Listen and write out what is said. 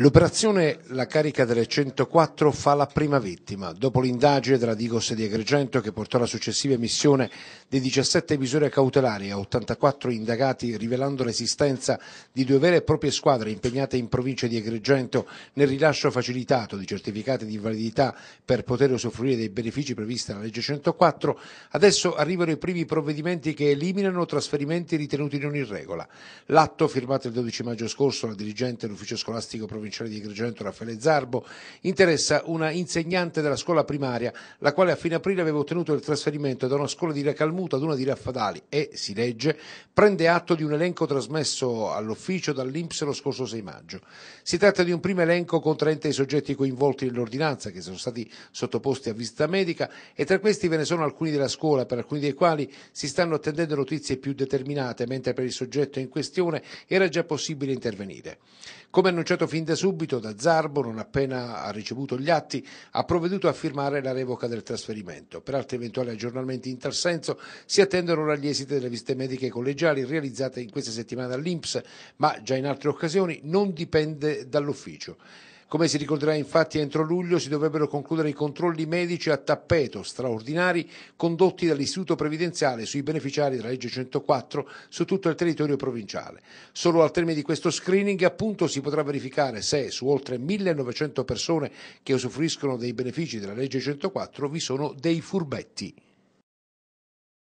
L'operazione La carica delle 104 fa la prima vittima. Dopo l'indagine della Digos di Agrigento che portò alla successiva emissione di 17 misure cautelari a 84 indagati rivelando l'esistenza di due vere e proprie squadre impegnate in provincia di Agrigento nel rilascio facilitato di certificati di invalidità per poter usufruire dei benefici previsti dalla legge 104, adesso arrivano i primi provvedimenti che eliminano trasferimenti ritenuti non in regola. L'atto firmato il 12 maggio scorso dal dirigente dell'ufficio scolastico provinciale provinciale di Agrigento Raffaele Zarbo, interessa una insegnante della scuola primaria, la quale a fine aprile aveva ottenuto il trasferimento da una scuola di Recalmuto ad una di Raffadali e, si legge, prende atto di un elenco trasmesso all'ufficio dall'Inps lo scorso 6 maggio. Si tratta di un primo elenco contraente ai soggetti coinvolti nell'ordinanza che sono stati sottoposti a visita medica e tra questi ve ne sono alcuni della scuola, per alcuni dei quali si stanno attendendo notizie più determinate, mentre per il soggetto in questione era già possibile intervenire. Come annunciato fin da subito da Zarbo, non appena ha ricevuto gli atti, ha provveduto a firmare la revoca del trasferimento. Per altri eventuali aggiornamenti in tal senso si attendono ora gli esiti delle visite mediche collegiali realizzate in questa settimana dall'Inps, ma già in altre occasioni non dipende dall'ufficio. Come si ricorderà infatti entro luglio si dovrebbero concludere i controlli medici a tappeto straordinari condotti dall'Istituto Previdenziale sui beneficiari della legge 104 su tutto il territorio provinciale. Solo al termine di questo screening appunto si potrà verificare se su oltre 1900 persone che usufruiscono dei benefici della legge 104 vi sono dei furbetti.